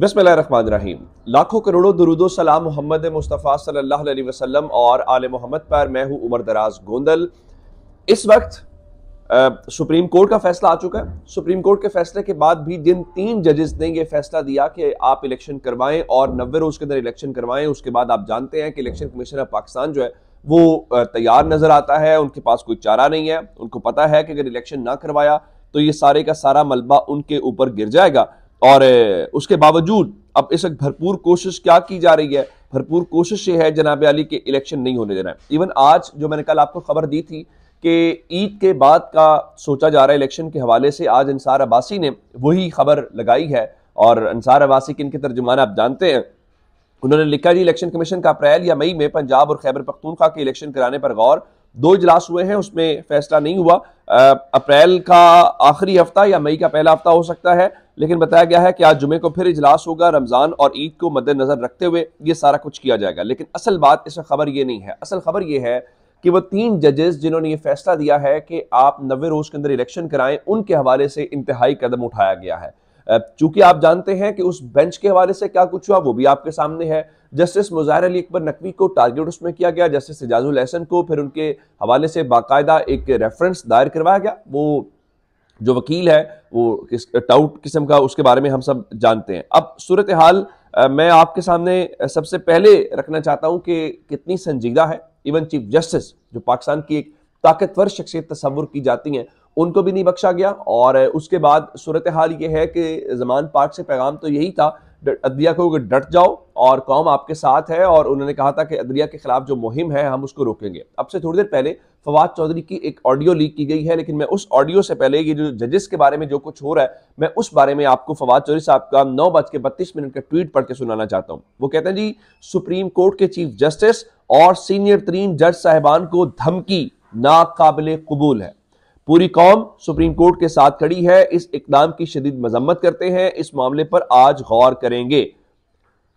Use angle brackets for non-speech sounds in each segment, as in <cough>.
बिसमीम लाखों करोड़ों दरुदो सलाम मोहम्मद मुस्तफ़ा सल्लल्लाहु अलैहि वसल्लम और आल मोहम्मद पर मैं हूँ उमर दराज गोंदल इस वक्त आ, सुप्रीम कोर्ट का फैसला आ चुका है सुप्रीम कोर्ट के फैसले के बाद भी जिन तीन जजेस ने यह फैसला दिया कि आप इलेक्शन करवाएं और नब्बे रोज़ के अंदर इलेक्शन करवाएं उसके बाद आप जानते हैं कि इलेक्शन कमीशन ऑफ पाकिस्तान जो है वो तैयार नज़र आता है उनके पास कोई चारा नहीं है उनको पता है कि अगर इलेक्शन ना करवाया तो ये सारे का सारा मलबा उनके ऊपर गिर जाएगा और उसके बावजूद अब इस वक्त भरपूर कोशिश क्या की जा रही है भरपूर कोशिश ये है जनाब अली के इलेक्शन नहीं होने देना है इवन आज जो मैंने कल आपको खबर दी थी कि ईद के बाद का सोचा जा रहा है इलेक्शन के हवाले से आज अंसार अब्बासी ने वही खबर लगाई है और अंसार अब्बासी के इनके तर्जुमान आप जानते हैं उन्होंने लिखा जी इलेक्शन कमीशन का अप्रैल या मई में पंजाब और खैबर पख्तूनखा के इलेक्शन कराने पर गौर दो इजलास हुए हैं उसमें फैसला नहीं हुआ अप्रैल का आखिरी हफ्ता या मई का पहला हफ्ता हो सकता है लेकिन बताया गया है कि आज जुमे को फिर इजलास होगा रमज़ान और ईद को मद्देनज़र रखते हुए ये सारा कुछ किया जाएगा लेकिन असल बात इसमें खबर ये नहीं है असल खबर ये है कि वो तीन जजेस जिन्होंने ये फैसला दिया है कि आप नबे रोज़ के अंदर इलेक्शन कराएं उनके हवाले से इंतहाई कदम उठाया गया है चूंकि आप जानते हैं कि उस बेंच के हवाले से क्या कुछ हुआ वो भी आपके सामने है जस्टिस मुजाहिर अली अकबर नकवी को टारगेट उसमें किया गया जस्टिस एजाजुल एहसन को फिर उनके हवाले से बाकायदा एक रेफरेंस दायर करवाया गया वो जो वकील है वो किस टाउट किस्म का उसके बारे में हम सब जानते हैं अब सूरत हाल मैं आपके सामने सबसे पहले रखना चाहता हूं कि कितनी संजीदा है इवन चीफ जस्टिस जो पाकिस्तान की एक ताकतवर शख्सियत तस्वुर की जाती हैं उनको भी नहीं बख्शा गया और उसके बाद सूरत हाल ये है कि जमान पाक से पैगाम तो यही था अदलिया को डट जाओ और कौम आपके साथ है और उन्होंने कहा था कि अदलिया के खिलाफ जो मुहिम है हम उसको रोकेंगे अब से थोड़ी देर पहले फवाद चौधरी की एक ऑडियो लीक की गई है लेकिन मैं उस ऑडियो से पहले ये जो जजेस के बारे में जो कुछ हो रहा है मैं उस बारे में आपको फवाद चौधरी साहब का नौ बज के बत्तीस मिनट का ट्वीट पढ़ के सुनाना चाहता हूँ वो कहते हैं जी सुप्रीम कोर्ट के चीफ जस्टिस और सीनियर तरीन जज साहिबान को धमकी नाकबिल कबूल है पूरी कौम सुप्रीम कोर्ट के साथ खड़ी है इस इकदाम की शदीद मजम्मत करते हैं इस मामले पर आज गौर करेंगे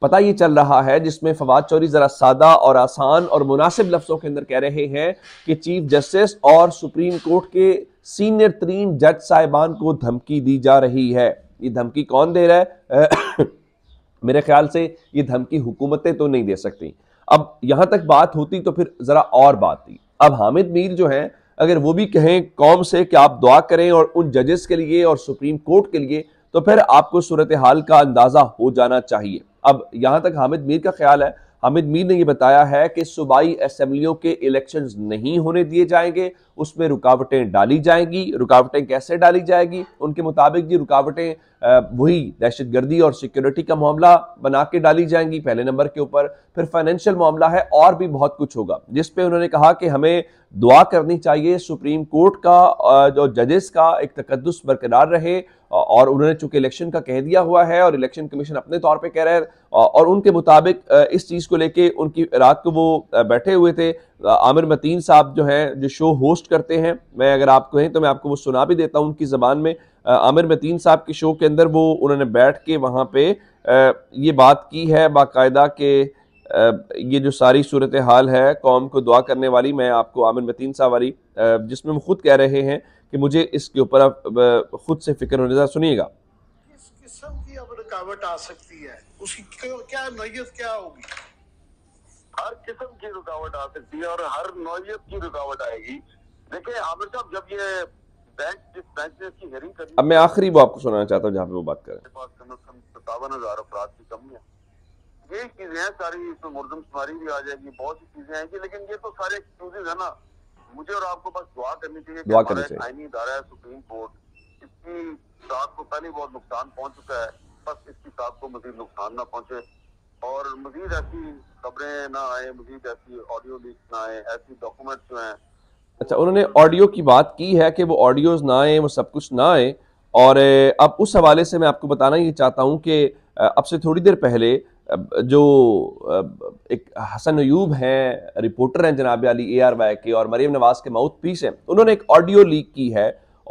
पता ये चल रहा है जिसमें फवाद चौरी ज़रा सादा और आसान और मुनासिब लफ्ज़ों के अंदर कह रहे हैं कि चीफ जस्टिस और सुप्रीम कोर्ट के सीनियर तरीन जज साहिबान को धमकी दी जा रही है ये धमकी कौन दे रहा है <coughs> मेरे ख्याल से ये धमकी हुकूमतें तो नहीं दे सकती अब यहां तक बात होती तो फिर ज़रा और बात थी अब हामिद मीर जो है अगर वो भी कहें कौम से कि आप दुआ करें और उन जजेस के लिए और सुप्रीम कोर्ट के लिए तो फिर आपको सूरत हाल का अंदाज़ा हो जाना चाहिए अब यहां तक हामिद मीर का ख्याल है हामिद मीर ने यह बताया है कि सूबाई असम्बलियों के इलेक्शन नहीं होने दिए जाएंगे उसमें रुकावटें डाली जाएंगी रुकावटें कैसे डाली जाएगी उनके मुताबिक जी रुकावटें वही दहशत गर्दी और सिक्योरिटी का मामला बना के डाली जाएंगी पहले नंबर के ऊपर फिर फाइनेंशियल मामला है और भी बहुत कुछ होगा जिसपे उन्होंने कहा कि हमें दुआ करनी चाहिए सुप्रीम कोर्ट का जो जजेस का एक तकदस बरकरार रहे और उन्होंने चूंकि इलेक्शन का कह दिया हुआ है और इलेक्शन कमीशन अपने तौर पे कह रहे हैं और उनके मुताबिक इस चीज़ को लेके उनकी रात को वो बैठे हुए थे आमिर मतीन साहब जो हैं जो शो होस्ट करते हैं मैं अगर आप कहें तो मैं आपको वो सुना भी देता हूँ उनकी ज़बान में आमिर मतीन साहब के शो के अंदर वो उन्होंने बैठ के वहाँ पे ये बात की है बाकायदा के ये जो सारी सूरत हाल है कौम को दुआ करने वाली मैं आपको आमिर मतीन साहब वाली जिसमें वो खुद कह रहे हैं कि मुझे इसके ऊपर आप खुद से फिक्र होने सुनिएगा किस किस्म की अब रुकावट आ सकती है उसकी क्या नोयत क्या होगी हर किस्म की रुकावट आ सकती है और हर नौयत की रुकावट आएगी देखिए आमिर साहब जब ये बैंक जिस बैंक ने इसकी हेयरिंग करी अब मैं आखिरी वो आपको सुनाना चाहता हूँ जहाँ पे वो बात करें कम अज कम सत्तावन हजार अफराध की कमी है ये चीजें हैं सारी इसमें मुर्दम शुमारी भी आ जाएगी बहुत सी चीजें आएंगी लेकिन ये तो सारे एक्सक्यूजेज है ना मुझे और आपको बस दुआ करनी चाहिए दुआ करनी चाहिए आईनी इदारा है सुप्रीम कोर्ट इसकी साख को पहले बहुत नुकसान पहुंच चुका है बस इसकी साख को मजीद नुकसान ना पहुंचे और मजीद ऐसी खबरें ना आए मजीद ऐसी ऑडियो लीक ना आए ऐसी डॉक्यूमेंट्स जो हैं अच्छा उन्होंने ऑडियो की बात की है कि वो ऑडियोज ना आए वो सब कुछ ना आए और अब उस हवाले से मैं आपको बताना ये चाहता हूँ कि अब से थोड़ी देर पहले जो एक हसन अयूब हैं रिपोर्टर हैं जनाब अली ए वाई के और मरीम नवाज के माउथ पीस हैं उन्होंने एक ऑडियो लीक की है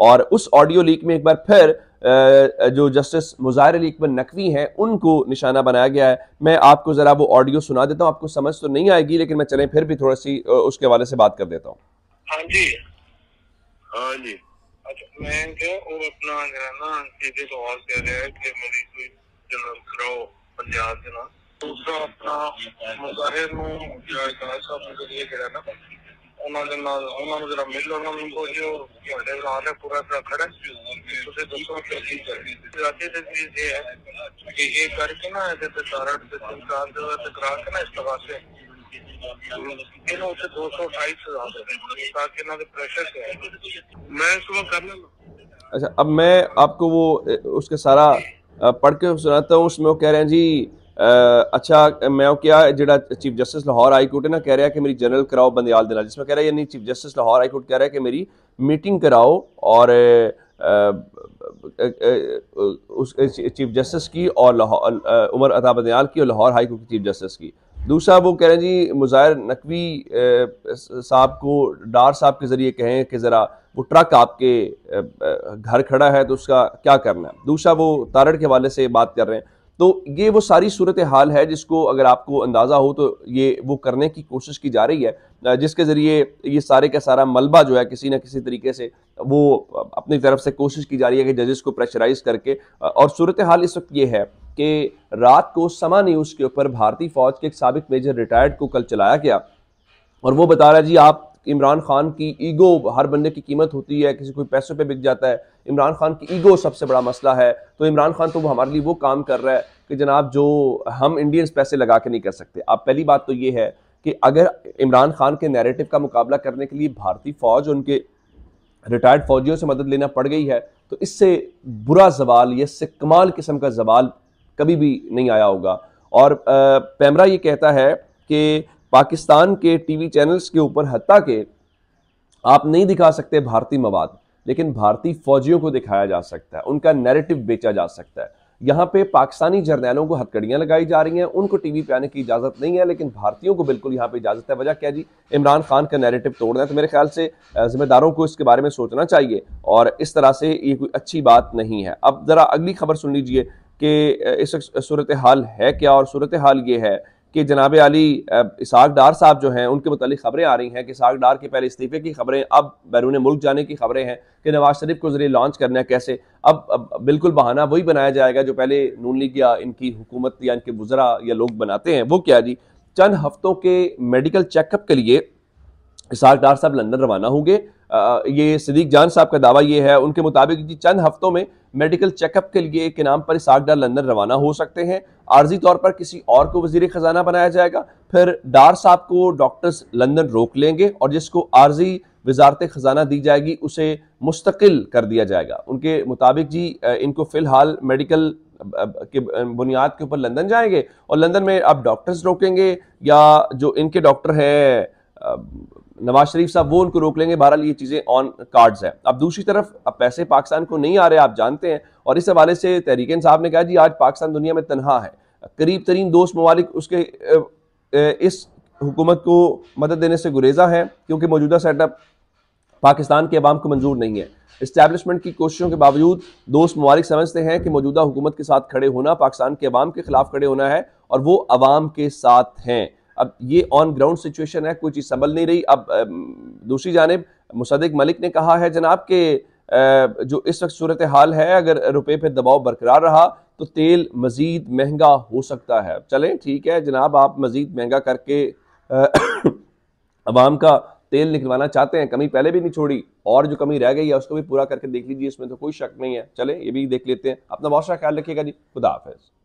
और उस ऑडियो लीक में एक बार फिर जो जस्टिस मुजाहिर अली अकबर नकवी हैं उनको निशाना बनाया गया है मैं आपको ज़रा वो ऑडियो सुना देता हूँ आपको समझ तो नहीं आएगी लेकिन मैं चलें फिर भी थोड़ा सी उसके हवाले से बात कर देता हूँ हाँ जी हाँ जी अच्छा मैं क्या वो अपना जो है ना सीधे सवाल कह रहे हैं कि मेरी कोई जनरल कराओ पंजाब के ना दूसरा अपना मुजाहिर में जो है ना ਉਹਨਾਂ ਦੇ ਨਾਲ ਉਹਨਾਂ ਨੂੰ ਜਰਾ ਨੂੰ ਜੋ ਤੁਹਾਡੇ ਨਾਲ ਹੈ ਪੂਰਾ ਪੂਰਾ ਖੜਾ ਤੁਸੀਂ ਦੱਸੋ ਕਿ ਕੀ ਰਾਤੀ ਹੈ अच्छा अब मैं आपको वो उसके सारा पढ़ के सुनाता हूँ उसमें वो कह रहे हैं जी अच्छा मैं क्या जो chief justice Lahore High Court है ना कह रहा है कि मेरी जनरल कराओ बंदयाल दिला जिसमें कह रहा है यानी chief justice Lahore High Court कह रहा है कि मेरी मीटिंग कराओ और उस चीफ जस्टिस की और लाहौर उमर अता बंदयाल की और लाहौर हाई कोर्ट की चीफ जस्टिस की दूसरा वो कह रहे हैं जी मुजाहिर नकवी साहब को डार साहब के ज़रिए कहें कि ज़रा वो ट्रक आपके घर खड़ा है तो उसका क्या करना है दूसरा वो तारड़ के हवाले से बात कर रहे हैं तो ये वो सारी सूरत हाल है जिसको अगर आपको अंदाज़ा हो तो ये वो करने की कोशिश की जा रही है जिसके ज़रिए ये सारे का सारा मलबा जो है किसी ना किसी तरीके से वो अपनी तरफ से कोशिश की जा रही है कि जजेस को प्रेशराइज करके और सूरत हाल इस वक्त ये है कि रात को समा न्यूज़ के ऊपर भारतीय फ़ौज के एक सबक मेजर रिटायर्ड को कल चलाया गया और वो बता रहा है जी आप इमरान खान की ईगो हर बंदे की कीमत होती है किसी कोई पैसों पे बिक जाता है इमरान खान की ईगो सबसे बड़ा मसला है तो इमरान खान तो वो हमारे लिए वो काम कर रहा है कि जनाब जो हम इंडियंस पैसे लगा के नहीं कर सकते अब पहली बात तो ये है कि अगर इमरान खान के नैरेटिव का मुकाबला करने के लिए भारतीय फ़ौज उनके रिटायर्ड फौजियों से मदद लेना पड़ गई है तो इससे बुरा जवाल या इससे कमाल किस्म का जवाल कभी भी नहीं आया होगा और पैमरा ये कहता है कि पाकिस्तान के टीवी चैनल्स के ऊपर हती के आप नहीं दिखा सकते भारतीय मवाद लेकिन भारतीय फौजियों को दिखाया जा सकता है उनका नैरेटिव बेचा जा सकता है यहाँ पे पाकिस्तानी जर्नैलों को हथकड़ियाँ लगाई जा रही हैं उनको टीवी पे आने की इजाज़त नहीं है लेकिन भारतीयों को बिल्कुल यहाँ पे इजाज़त है वजह क्या जी इमरान खान का नैरेटिव तोड़ना है तो मेरे ख्याल से जिम्मेदारों को इसके बारे में सोचना चाहिए और इस तरह से ये कोई अच्छी बात नहीं है अब ज़रा अगली खबर सुन लीजिए कि इस सूरत हाल है क्या और सूरत हाल ये है कि जनाब अली इसाक डार साहब जो हैं उनके मतलब खबरें आ रही हैं कि इसाक डार के पहले इस्तीफे की खबरें अब बैरून मुल्क जाने की खबरें हैं कि नवाज शरीफ को जरिए लॉन्च करना है कैसे अब, अब बिल्कुल बहाना वही बनाया जाएगा जो पहले नून लीग या इनकी हुकूमत या इनके वजरा या लोग बनाते हैं वो क्या जी चंद हफ्तों के मेडिकल चेकअप के लिए इसाक डार साहब लंदन रवाना होंगे ये सदीक जान साहब का दावा ये है उनके मुताबिक जी चंद हफ्तों में मेडिकल चेकअप के लिए के नाम पर इसाक डार लंदन रवाना हो सकते हैं आर्जी तौर पर किसी और को वजीर खजाना बनाया जाएगा फिर डार साहब को डॉक्टर्स लंदन रोक लेंगे और जिसको आर्जी वजारत खजाना दी जाएगी उसे मुस्तकिल कर दिया जाएगा उनके मुताबिक जी इनको फ़िलहाल मेडिकल के बुनियाद के ऊपर लंदन जाएंगे और लंदन में आप डॉक्टर्स रोकेंगे या जो इनके डॉक्टर हैं नवाज शरीफ साहब वो उनको रोक लेंगे बहरहाल ये चीज़ें ऑन कार्ड्स हैं अब दूसरी तरफ अब पैसे पाकिस्तान को नहीं आ रहे आप जानते हैं और इस हवाले से तहरीकन साहब ने कहा जी आज पाकिस्तान दुनिया में तनहा है करीब तरीन दोस्त ममालिक उसके इस हुकूमत को मदद देने से गुरेजा है क्योंकि मौजूदा सेटअप पाकिस्तान के अवाम को मंजूर नहीं है इस्टेबलिशमेंट की कोशिशों के बावजूद दोस्त ममालिक समझते हैं कि मौजूदा हुकूमत के साथ खड़े होना पाकिस्तान के अवाम के खिलाफ खड़े होना है और वो अवाम के साथ हैं अब ये ऑन ग्राउंड सिचुएशन है कोई चीज़ संभल नहीं रही अब दूसरी जानब मुसदक मलिक ने कहा है जनाब के जो इस वक्त सूरत हाल है अगर रुपये पर दबाव बरकरार रहा तो तेल मज़ीद महंगा हो सकता है चलें ठीक है जनाब आप मज़ीद महंगा करके आवाम <coughs> का तेल निकलवाना चाहते हैं कमी पहले भी नहीं छोड़ी और जो कमी रह गई है उसको भी पूरा करके देख लीजिए इसमें तो कोई शक नहीं है चले ये भी देख लेते हैं अपना बहुत सारा ख्याल रखिएगा जी खुदा हाफिज़